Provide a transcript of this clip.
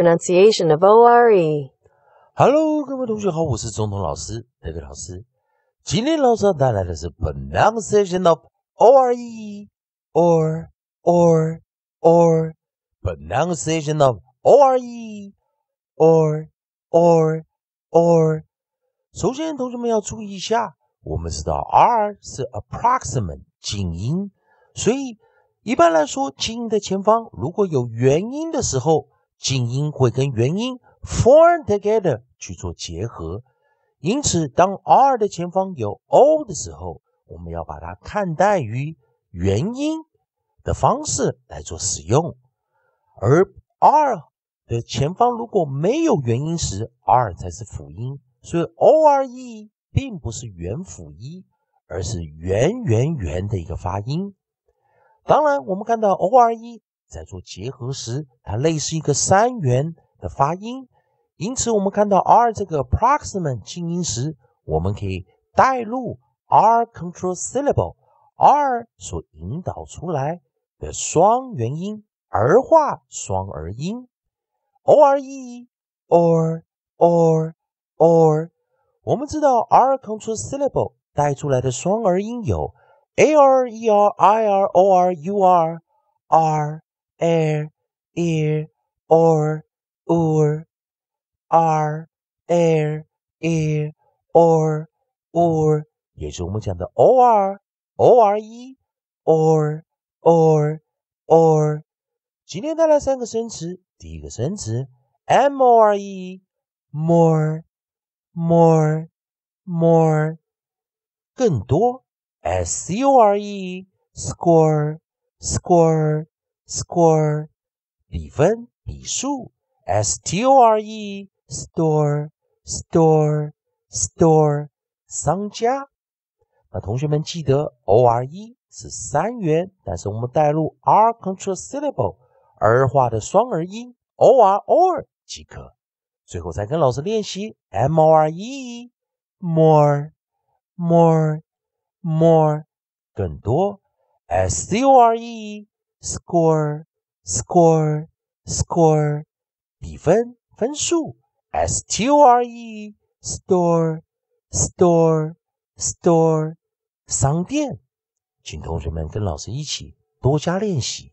pronunciation of ORE. Hello，各位同学好，我是总统老师佩佩老师。今天老师要带来的是 pronunciation of ORE or or or pronunciation of ORE or or or。首先，同学们要注意一下，我们知道 R 是 approximate 紧音，所以一般来说，紧音的前方如果有元音的时候。静音会跟元音 form together 去做结合，因此当 r 的前方有 o 的时候，我们要把它看待于元音的方式来做使用。而 r 的前方如果没有元音时，r 才是辅音，所以 o r e 并不是元辅一，而是元元元的一个发音。当然，我们看到 o r e。在做结合时，它类似一个三元的发音，因此我们看到 r 这个 a proximate p 静音时，我们可以带入 r control syllable r 所引导出来的双元音儿化双儿音 o r e or or or。我们知道 r control syllable 带出来的双儿音有 a r e r i r o r u r r。air, ear, or, or, r, air, ear, or, or，也是我们讲的 or, or or, or, or。今天带来三个生词，第一个生词 m o r e, more, more, more，更多 s c o r e, score, score。score. 比分、比数，s t o r e store store store 商家。那同学们记得 o r e 是三元，但是我们带入 r control syllable 儿化的双儿音 o r or 即可。最后再跟老师练习 m o r e more more more 更多 s c o r e。Score, score, score, 比分、分数。Store, store, store, store, 商店。请同学们跟老师一起多加练习。